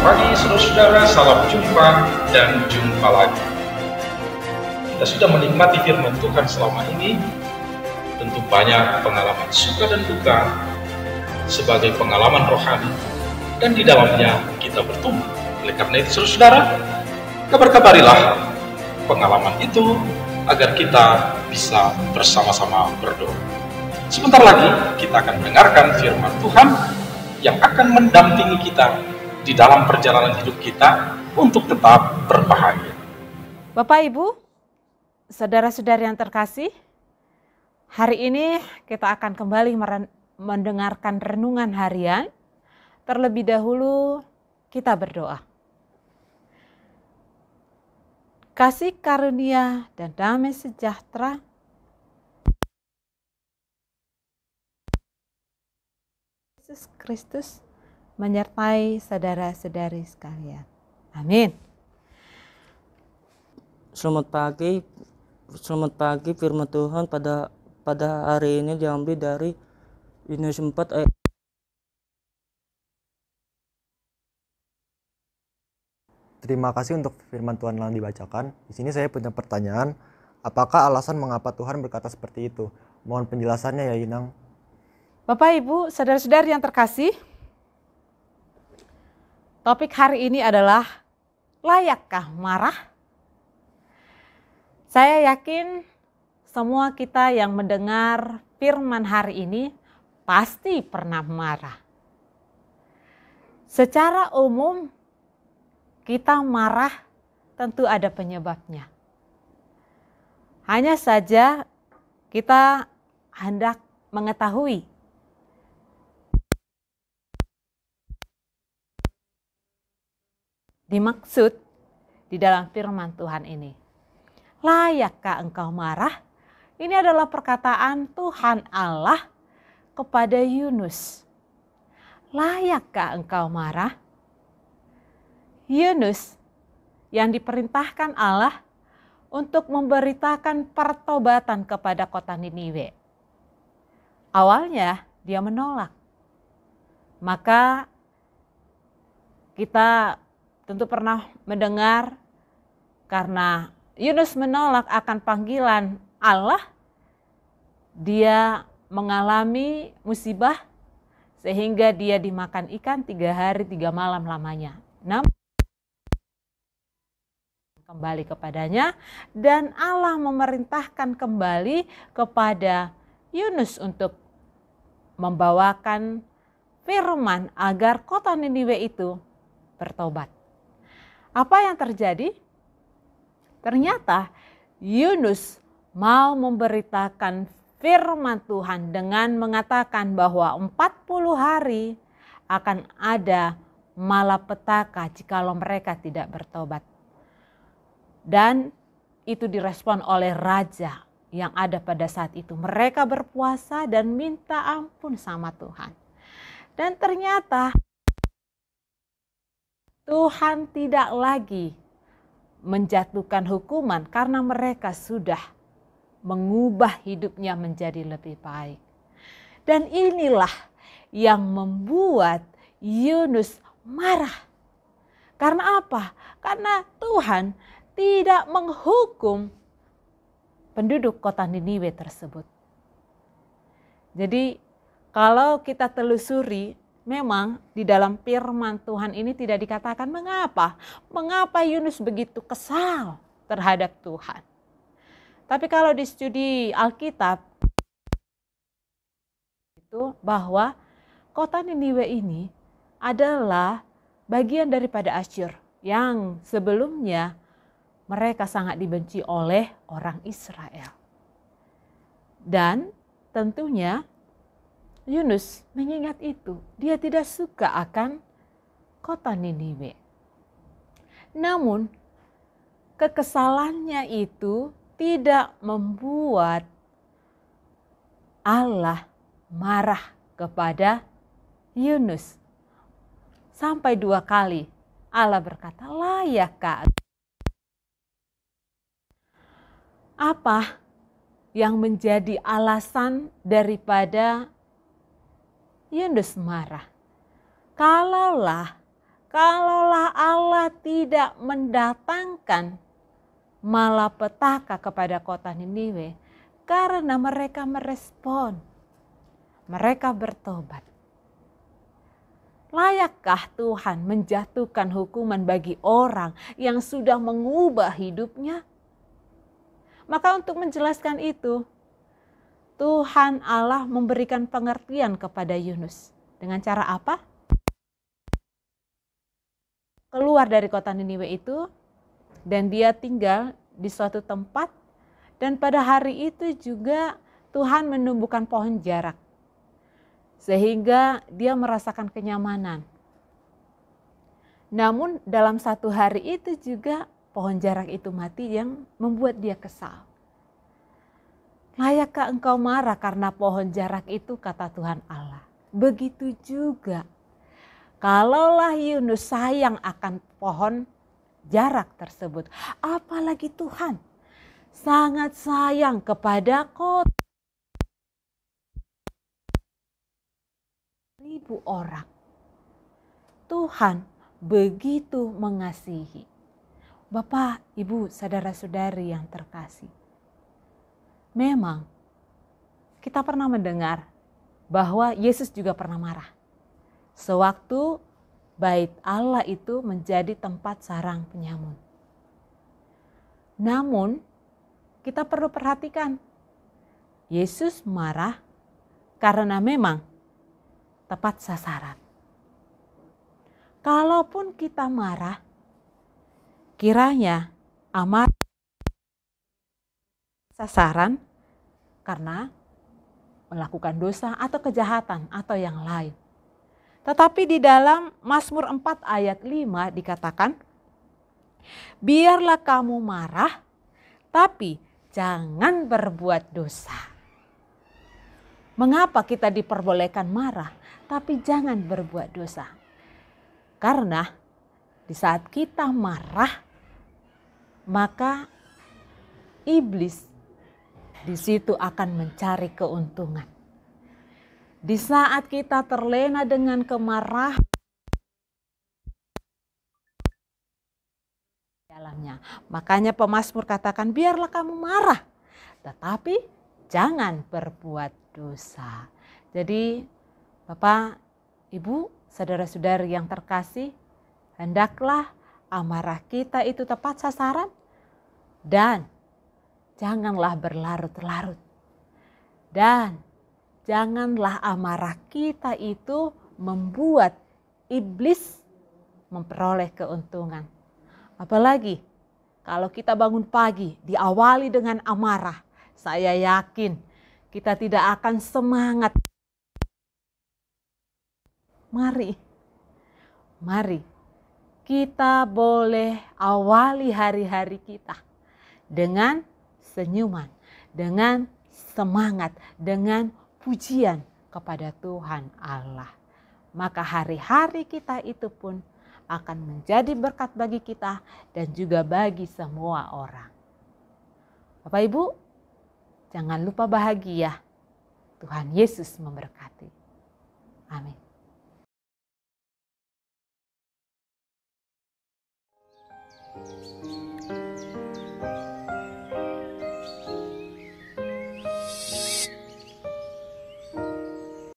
pagi saudara-saudara, salam jumpa dan jumpa lagi. Kita sudah menikmati firman Tuhan selama ini, tentu banyak pengalaman suka dan duka sebagai pengalaman rohani dan di dalamnya kita bertumbuh. Oleh karena itu saudara-saudara, kabar-kabarilah pengalaman itu agar kita bisa bersama-sama berdoa. Sebentar lagi kita akan mendengarkan firman Tuhan yang akan mendampingi kita di dalam perjalanan hidup kita untuk tetap berbahagia. Bapak Ibu, saudara-saudari yang terkasih, hari ini kita akan kembali mendengarkan renungan harian. Terlebih dahulu kita berdoa. Kasih karunia dan damai sejahtera Yesus Kristus menyertai saudara-saudari sekalian. Amin. Selamat pagi. Selamat pagi firman Tuhan pada pada hari ini diambil dari Yunus 4 ayat Terima kasih untuk firman Tuhan yang dibacakan. Di sini saya punya pertanyaan, apakah alasan mengapa Tuhan berkata seperti itu? Mohon penjelasannya ya Inang. Bapak, Ibu, saudara-saudara yang terkasih, Topik hari ini adalah layakkah marah? Saya yakin semua kita yang mendengar firman hari ini pasti pernah marah. Secara umum kita marah tentu ada penyebabnya. Hanya saja kita hendak mengetahui dimaksud di dalam firman Tuhan ini. Layakkah engkau marah? Ini adalah perkataan Tuhan Allah kepada Yunus. Layakkah engkau marah? Yunus yang diperintahkan Allah untuk memberitakan pertobatan kepada kota Niniwe. Awalnya dia menolak. Maka kita tentu pernah mendengar karena Yunus menolak akan panggilan Allah, dia mengalami musibah sehingga dia dimakan ikan tiga hari tiga malam lamanya. Namun kembali kepadanya dan Allah memerintahkan kembali kepada Yunus untuk membawakan firman agar kota Niniwe itu bertobat. Apa yang terjadi? Ternyata Yunus mau memberitakan firman Tuhan dengan mengatakan bahwa 40 hari akan ada malapetaka jikalau mereka tidak bertobat. Dan itu direspon oleh raja yang ada pada saat itu. Mereka berpuasa dan minta ampun sama Tuhan. Dan ternyata Tuhan tidak lagi menjatuhkan hukuman karena mereka sudah mengubah hidupnya menjadi lebih baik. Dan inilah yang membuat Yunus marah. Karena apa? Karena Tuhan tidak menghukum penduduk kota Niniwe tersebut. Jadi kalau kita telusuri Memang di dalam firman Tuhan ini tidak dikatakan mengapa. Mengapa Yunus begitu kesal terhadap Tuhan. Tapi kalau di studi Alkitab itu bahwa kota Niniwe ini adalah bagian daripada Asyur yang sebelumnya mereka sangat dibenci oleh orang Israel. Dan tentunya Yunus mengingat itu, dia tidak suka akan kota Niniwe. Namun, kekesalannya itu tidak membuat Allah marah kepada Yunus. Sampai dua kali Allah berkata, layakkah apa yang menjadi alasan daripada Yunus marah. Kalaulah, kalaulah Allah tidak mendatangkan malapetaka kepada kota Niniwe karena mereka merespon. Mereka bertobat. Layakkah Tuhan menjatuhkan hukuman bagi orang yang sudah mengubah hidupnya? Maka untuk menjelaskan itu, Tuhan Allah memberikan pengertian kepada Yunus. Dengan cara apa? Keluar dari kota Niniwe itu dan dia tinggal di suatu tempat dan pada hari itu juga Tuhan menumbuhkan pohon jarak sehingga dia merasakan kenyamanan. Namun dalam satu hari itu juga pohon jarak itu mati yang membuat dia kesal. Layakkah engkau marah karena pohon jarak itu kata Tuhan Allah. Begitu juga kalaulah Yunus sayang akan pohon jarak tersebut. Apalagi Tuhan sangat sayang kepada kota ribu orang. Tuhan begitu mengasihi. Bapak, Ibu, saudara-saudari yang terkasih memang kita pernah mendengar bahwa Yesus juga pernah marah. Sewaktu bait Allah itu menjadi tempat sarang penyamun. Namun, kita perlu perhatikan. Yesus marah karena memang tepat sasaran. Kalaupun kita marah, kiranya amar sasaran karena melakukan dosa atau kejahatan atau yang lain. Tetapi di dalam Mazmur 4 ayat 5 dikatakan, Biarlah kamu marah, tapi jangan berbuat dosa. Mengapa kita diperbolehkan marah, tapi jangan berbuat dosa? Karena di saat kita marah, maka iblis di situ akan mencari keuntungan. Di saat kita terlena dengan kemarahan, dalamnya. Makanya pemazmur katakan biarlah kamu marah tetapi jangan berbuat dosa. Jadi Bapak, Ibu, saudara saudara yang terkasih, hendaklah amarah kita itu tepat sasaran dan janganlah berlarut-larut. Dan janganlah amarah kita itu membuat iblis memperoleh keuntungan. Apalagi kalau kita bangun pagi diawali dengan amarah, saya yakin kita tidak akan semangat. Mari, mari kita boleh awali hari-hari kita dengan senyuman, dengan semangat, dengan pujian kepada Tuhan Allah. Maka hari-hari kita itu pun akan menjadi berkat bagi kita dan juga bagi semua orang. Bapak Ibu, jangan lupa bahagia. Tuhan Yesus memberkati. Amin. thank you